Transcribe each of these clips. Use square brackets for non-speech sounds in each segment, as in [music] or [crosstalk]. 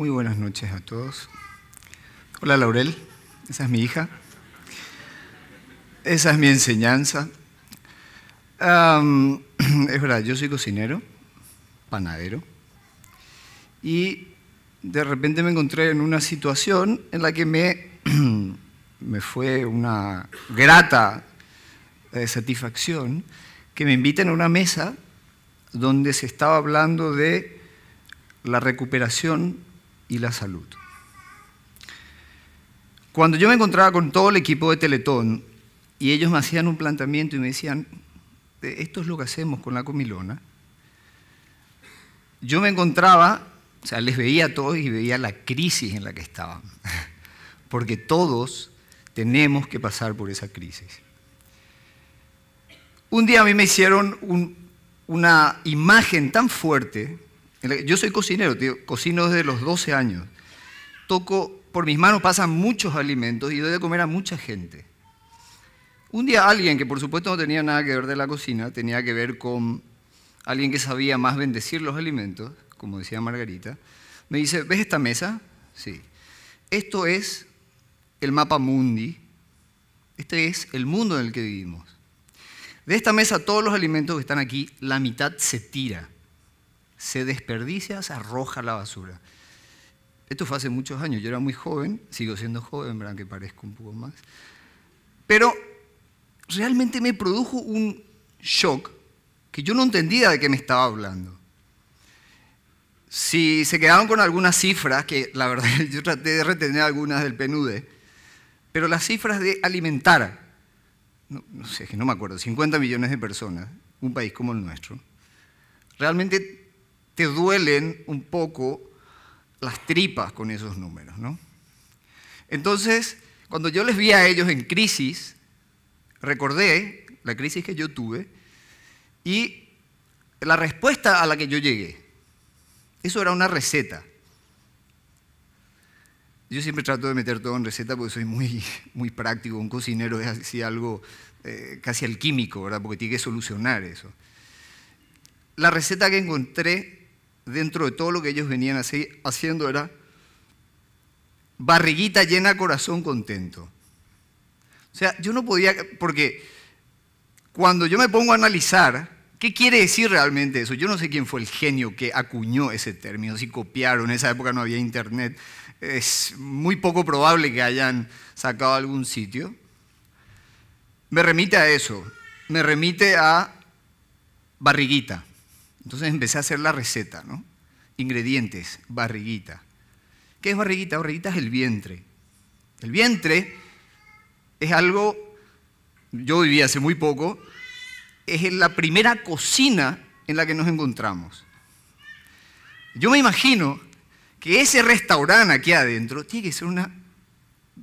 Muy buenas noches a todos. Hola Laurel, esa es mi hija. Esa es mi enseñanza. [clears throat] es verdad, yo soy cocinero, panadero, y de repente me encontré en una situación en la que me, [clears throat] me fue una grata eh, satisfacción que me inviten a una mesa donde se estaba hablando de la recuperación y la salud. Cuando yo me encontraba con todo el equipo de Teletón y ellos me hacían un planteamiento y me decían, esto es lo que hacemos con la comilona, yo me encontraba, o sea, les veía a todos y veía la crisis en la que estaban, [laughs] porque todos tenemos que pasar por esa crisis. Un día a mí me hicieron una imagen tan fuerte yo soy cocinero, tío, cocino desde los 12 años. Toco, por mis manos pasan muchos alimentos y doy de comer a mucha gente. Un día alguien que por supuesto no tenía nada que ver de la cocina, tenía que ver con alguien que sabía más bendecir los alimentos, como decía Margarita, me dice, ¿ves esta mesa? Sí. Esto es el mapa mundi. Este es el mundo en el que vivimos. De esta mesa todos los alimentos que están aquí, la mitad se tira se desperdicia, se arroja la basura. Esto fue hace muchos años, yo era muy joven, sigo siendo joven, ¿verdad? Que parezco un poco más. Pero realmente me produjo un shock que yo no entendía de qué me estaba hablando. Si se quedaban con algunas cifras, que la verdad [laughs] yo traté de retener algunas del PNUD, pero las cifras de alimentar, no, no sé, que no me acuerdo, 50 millones de personas, un país como el nuestro, realmente te duelen un poco las tripas con esos números, ¿no? Entonces, cuando yo les vi a ellos en crisis, recordé la crisis que yo tuve y la respuesta a la que yo llegué. Eso era una receta. Yo siempre trato de meter todo en receta porque soy muy, [laughs] muy práctico. Un cocinero es así algo eh, casi alquímico, ¿verdad? Porque tiene que solucionar eso. La receta que encontré dentro de todo lo que ellos venían así, haciendo era barriguita llena, corazón contento. O sea, yo no podía, porque cuando yo me pongo a analizar, ¿qué quiere decir realmente eso? Yo no sé quién fue el genio que acuñó ese término, si copiaron, en esa época no había internet, es muy poco probable que hayan sacado algún sitio. Me remite a eso, me remite a barriguita. Entonces empecé a hacer la receta, ¿no? Ingredientes, barriguita. ¿Qué es barriguita? Barriguita es el vientre. El vientre es algo, yo viví hace muy poco, es la primera cocina en la que nos encontramos. Yo me imagino que ese restaurante aquí adentro tiene que ser una,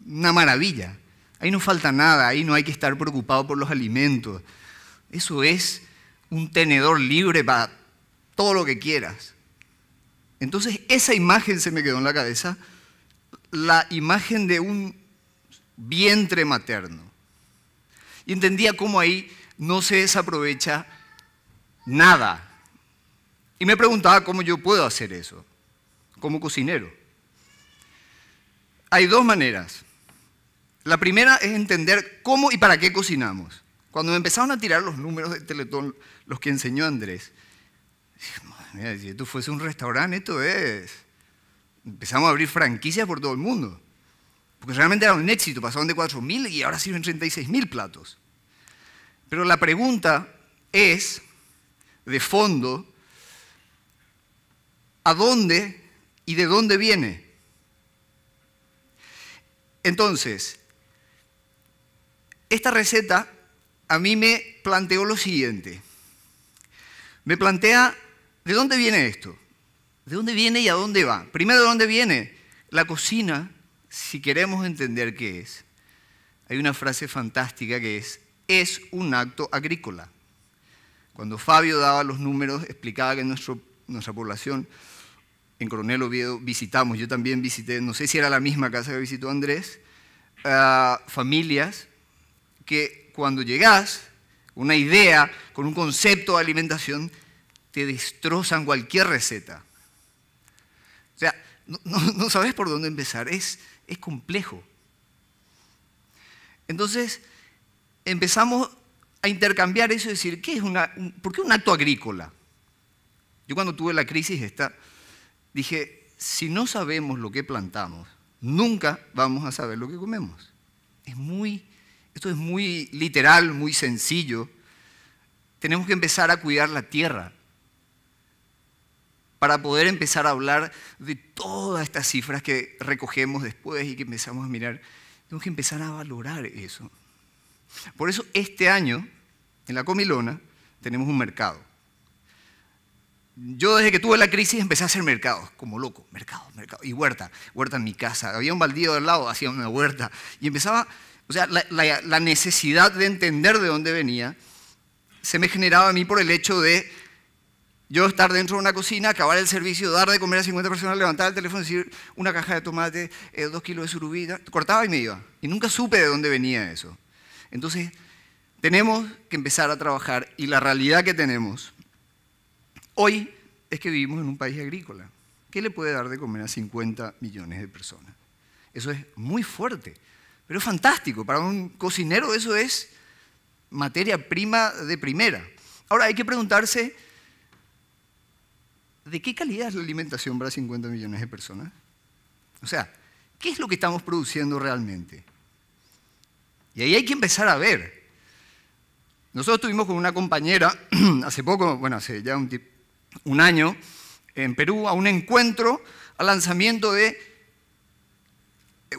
una maravilla. Ahí no falta nada, ahí no hay que estar preocupado por los alimentos. Eso es un tenedor libre para todo lo que quieras. Entonces esa imagen se me quedó en la cabeza, la imagen de un vientre materno. Y entendía cómo ahí no se desaprovecha nada. Y me preguntaba cómo yo puedo hacer eso, como cocinero. Hay dos maneras. La primera es entender cómo y para qué cocinamos. Cuando me empezaron a tirar los números de Teletón, los que enseñó Andrés, si esto fuese un restaurante, esto es. Empezamos a abrir franquicias por todo el mundo. Porque realmente era un éxito, pasaron de 4.000 y ahora sirven 36.000 platos. Pero la pregunta es, de fondo, ¿a dónde y de dónde viene? Entonces, esta receta a mí me planteó lo siguiente. Me plantea ¿De dónde viene esto? ¿De dónde viene y a dónde va? Primero, ¿de dónde viene? La cocina, si queremos entender qué es. Hay una frase fantástica que es, es un acto agrícola. Cuando Fabio daba los números, explicaba que nuestro, nuestra población, en Coronel Oviedo, visitamos, yo también visité, no sé si era la misma casa que visitó Andrés, ah, familias que cuando llegás, una idea con un concepto de alimentación, te destrozan cualquier receta. O sea, no, sabes por dónde empezar, es, es complejo. Entonces, empezamos a intercambiar eso y decir, ¿qué es una, ¿por qué un acto agrícola? Yo cuando tuve la crisis esta, dije, si no sabemos lo que plantamos, nunca vamos a saber lo que comemos. Es muy, esto es muy literal, muy sencillo. Tenemos que empezar a cuidar la tierra para poder empezar a hablar de todas estas cifras que recogemos después y que empezamos a mirar, tenemos que empezar a valorar eso. Por eso este año, en la Comilona, tenemos un mercado. Yo desde que tuve la crisis empecé a hacer mercados, como loco, mercados, mercados. Y huerta, huerta en mi casa. Había un baldío al lado, hacía una huerta. Y empezaba, o sea, la necesidad de entender de dónde venía se me generaba a mí por el hecho de yo estar dentro de una cocina, acabar el servicio, dar de comer a 50 personas, levantar el teléfono y decir una caja de tomate, eh, dos kilos de surubina, cortaba y me iba. Y nunca supe de dónde venía eso. Entonces, tenemos que empezar a trabajar y la realidad que tenemos hoy es que vivimos en un país agrícola. ¿Qué le puede dar de comer a 50 millones de personas? Eso es muy fuerte, pero es fantástico. Para un cocinero eso es materia prima de primera. Ahora hay que preguntarse ¿De qué calidad es la alimentación para 50 millones de personas? O sea, ¿qué es lo que estamos produciendo realmente? Y ahí hay que empezar a ver. Nosotros estuvimos con una compañera [clears throat] hace poco, bueno, hace ya un, año, en Perú, a un encuentro, al lanzamiento de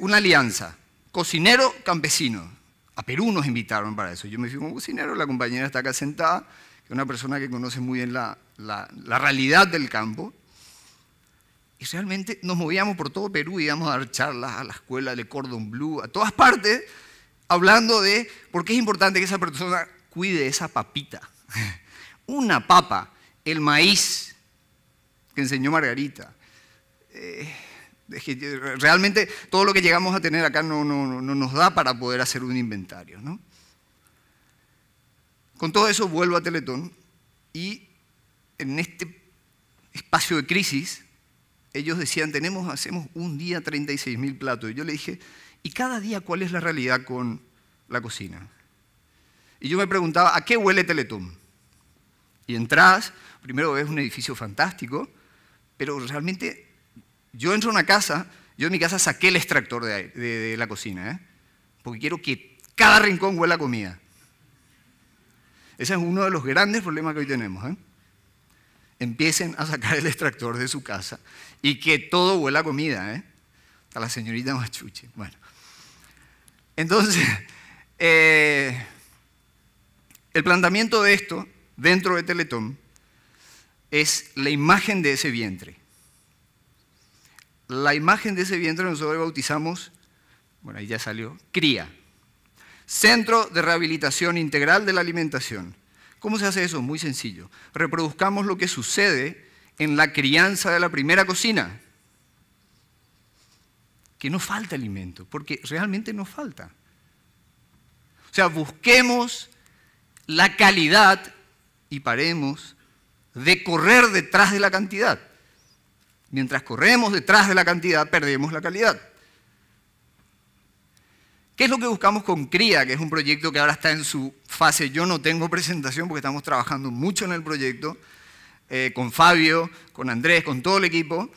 una alianza, cocinero-campesino. A Perú nos invitaron para eso. Yo me fui como cocinero, la compañera está acá sentada, una persona que conoce muy bien la, realidad del campo, y realmente nos movíamos por todo Perú, íbamos a dar charlas a la escuela de Cordon Blue, a todas partes, hablando de por qué es importante que esa persona cuide esa papita. [laughs] Una papa, el maíz que enseñó Margarita. Eh, realmente todo lo que llegamos a tener acá no, no, no nos da para poder hacer un inventario. ¿no? Con todo eso vuelvo a Teletón y en este espacio de crisis, ellos decían, tenemos, hacemos un día 36 mil platos. Y yo le dije, ¿y cada día cuál es la realidad con la cocina? Y yo me preguntaba, ¿a qué huele Teletón? Y entras, primero ves un edificio fantástico, pero realmente yo entro a una casa, yo en mi casa saqué el extractor de, la cocina, ¿eh? porque quiero que cada rincón huela a comida. Ese es uno de los grandes problemas que hoy tenemos. ¿eh? Empiecen a sacar el extractor de su casa y que todo huela a comida. ¿eh? Hasta la señorita Machuche. Bueno. Entonces, [laughs] eh, el planteamiento de esto dentro de Teletón es la imagen de ese vientre. La imagen de ese vientre nosotros bautizamos, bueno, ahí ya salió, cría. Centro de Rehabilitación Integral de la Alimentación. ¿Cómo se hace eso? Muy sencillo. Reproduzcamos lo que sucede en la crianza de la primera cocina. Que no falta alimento, porque realmente no falta. O sea, busquemos la calidad y paremos de correr detrás de la cantidad. Mientras corremos detrás de la cantidad, perdemos la calidad. ¿Qué es lo que buscamos con CRIA, que es un proyecto que ahora está en su fase? Yo no tengo presentación porque estamos trabajando mucho en el proyecto, eh, con Fabio, con Andrés, con todo el equipo.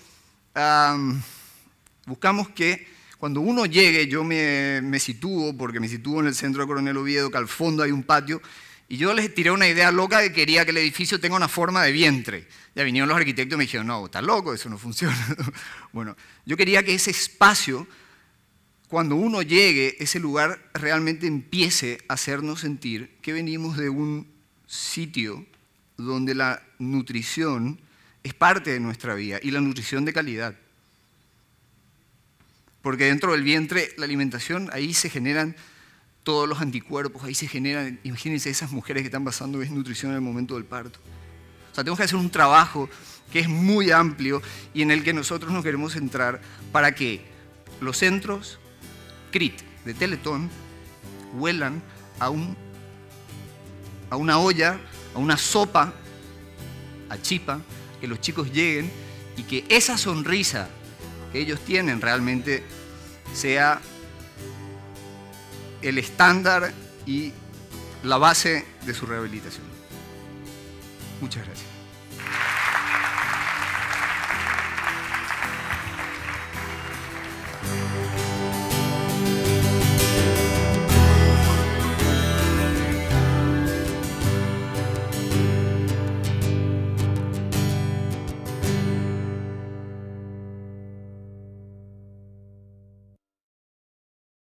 buscamos que cuando uno llegue, yo me, me, sitúo, porque me sitúo en el centro de Coronel Oviedo, que al fondo hay un patio, y yo les tiré una idea loca de que quería que el edificio tenga una forma de vientre. Ya vinieron los arquitectos y me dijeron, no, está loco, eso no funciona. [laughs] bueno, yo quería que ese espacio cuando uno llegue, ese lugar realmente empiece a hacernos sentir que venimos de un sitio donde la nutrición es parte de nuestra vida y la nutrición de calidad. Porque dentro del vientre, la alimentación, ahí se generan todos los anticuerpos, ahí se generan, imagínense esas mujeres que están pasando desnutrición en el momento del parto. O sea, tenemos que hacer un trabajo que es muy amplio y en el que nosotros nos queremos centrar para que los centros, Crit de Teletón huelan a, un, a una olla, a una sopa, a chipa, que los chicos lleguen y que esa sonrisa que ellos tienen realmente sea el estándar y la base de su rehabilitación. Muchas gracias.